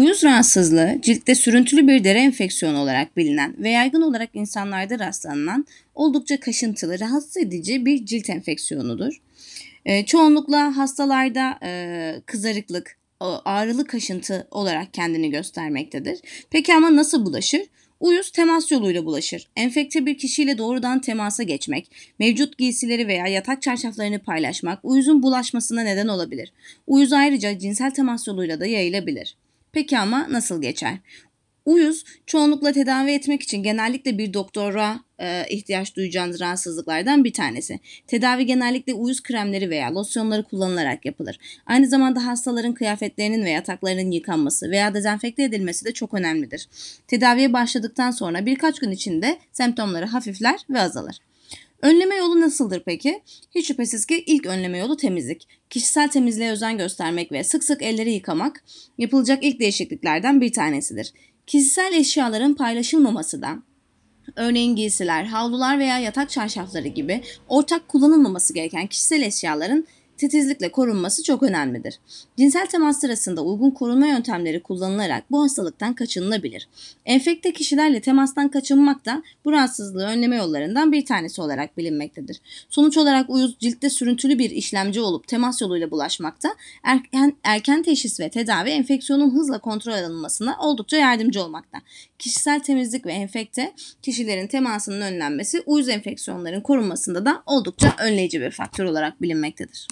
Uyuz rahatsızlığı, ciltte sürüntülü bir dere enfeksiyonu olarak bilinen ve yaygın olarak insanlarda rastlanılan oldukça kaşıntılı, rahatsız edici bir cilt enfeksiyonudur. E, çoğunlukla hastalarda e, kızarıklık, ağrılı kaşıntı olarak kendini göstermektedir. Peki ama nasıl bulaşır? Uyuz temas yoluyla bulaşır. Enfekte bir kişiyle doğrudan temasa geçmek, mevcut giysileri veya yatak çarşaflarını paylaşmak uyuzun bulaşmasına neden olabilir. Uyuz ayrıca cinsel temas yoluyla da yayılabilir. Peki ama nasıl geçer? Uyuz çoğunlukla tedavi etmek için genellikle bir doktora e, ihtiyaç duyacağınız rahatsızlıklardan bir tanesi. Tedavi genellikle uyuz kremleri veya losyonları kullanılarak yapılır. Aynı zamanda hastaların kıyafetlerinin ve yataklarının yıkanması veya dezenfekte edilmesi de çok önemlidir. Tedaviye başladıktan sonra birkaç gün içinde semptomları hafifler ve azalır. Önleme yolu nasıldır peki? Hiç şüphesiz ki ilk önleme yolu temizlik. Kişisel temizliğe özen göstermek ve sık sık elleri yıkamak yapılacak ilk değişikliklerden bir tanesidir. Kişisel eşyaların paylaşılmaması da, örneğin giysiler, havlular veya yatak çarşafları gibi ortak kullanılmaması gereken kişisel eşyaların titizlikle korunması çok önemlidir. Cinsel temas sırasında uygun korunma yöntemleri kullanılarak bu hastalıktan kaçınılabilir. Enfekte kişilerle temastan kaçınmak da bu rahatsızlığı önleme yollarından bir tanesi olarak bilinmektedir. Sonuç olarak uyuz ciltte sürüntülü bir işlemci olup temas yoluyla bulaşmakta erken, erken teşhis ve tedavi enfeksiyonun hızla kontrol alınmasına oldukça yardımcı olmakta. Kişisel temizlik ve enfekte kişilerin temasının önlenmesi uyuz enfeksiyonların korunmasında da oldukça önleyici bir faktör olarak bilinmektedir.